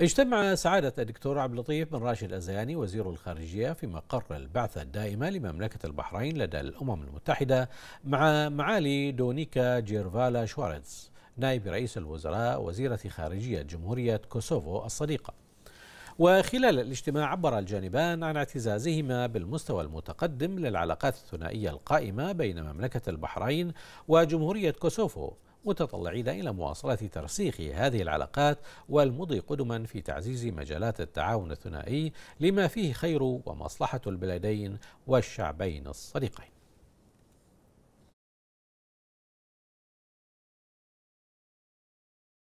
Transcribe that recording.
اجتمع سعادة الدكتور عبد اللطيف بن راشد الأزياني وزير الخارجية في مقر البعثة الدائمة لمملكة البحرين لدى الأمم المتحدة مع معالي دونيكا جيرفالا شوارتز نائب رئيس الوزراء وزيرة خارجية جمهورية كوسوفو الصديقة وخلال الاجتماع عبر الجانبان عن اعتزازهما بالمستوى المتقدم للعلاقات الثنائية القائمة بين مملكة البحرين وجمهورية كوسوفو متطلعين إلى مواصلة ترسيخ هذه العلاقات والمضي قدما في تعزيز مجالات التعاون الثنائي لما فيه خير ومصلحة البلدين والشعبين الصديقين